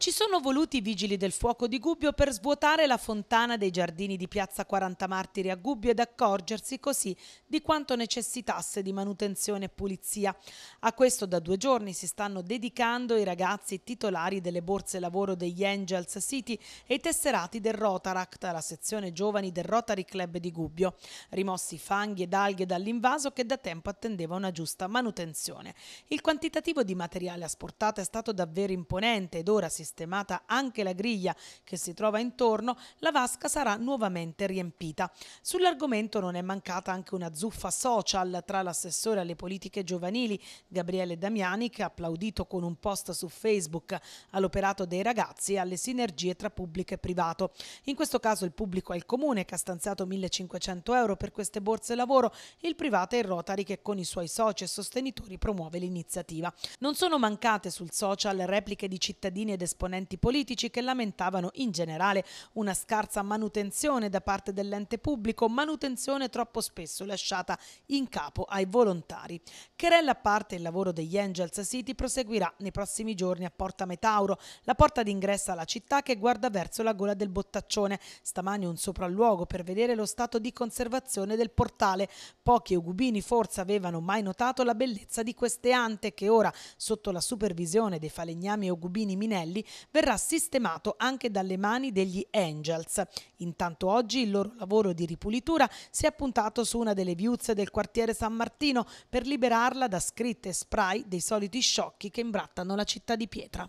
Ci sono voluti i vigili del fuoco di Gubbio per svuotare la fontana dei giardini di Piazza 40 Martiri a Gubbio ed accorgersi così di quanto necessitasse di manutenzione e pulizia. A questo da due giorni si stanno dedicando i ragazzi titolari delle borse lavoro degli Angels City e i tesserati del Rotaract, la sezione giovani del Rotary Club di Gubbio, rimossi fanghi ed alghe dall'invaso che da tempo attendeva una giusta manutenzione. Il quantitativo di materiale asportato è stato davvero imponente ed ora si sistemata anche la griglia che si trova intorno, la vasca sarà nuovamente riempita. Sull'argomento non è mancata anche una zuffa social tra l'assessore alle politiche giovanili Gabriele Damiani che ha applaudito con un post su Facebook all'operato dei ragazzi e alle sinergie tra pubblico e privato. In questo caso il pubblico è il comune che ha stanziato 1500 euro per queste borse lavoro, il privato è il Rotary che con i suoi soci e sostenitori promuove l'iniziativa. Non sono mancate sul social repliche di cittadini ed esperti esponenti politici che lamentavano in generale una scarsa manutenzione da parte dell'ente pubblico, manutenzione troppo spesso lasciata in capo ai volontari. Cherella a parte il lavoro degli Angels City proseguirà nei prossimi giorni a Porta Metauro, la porta d'ingresso alla città che guarda verso la gola del Bottaccione. Stamani un sopralluogo per vedere lo stato di conservazione del portale. Pochi ugubini forse avevano mai notato la bellezza di queste ante che ora, sotto la supervisione dei falegnami e ugubini Minelli, verrà sistemato anche dalle mani degli Angels. Intanto oggi il loro lavoro di ripulitura si è appuntato su una delle viuzze del quartiere San Martino per liberarla da scritte e spray dei soliti sciocchi che imbrattano la città di pietra.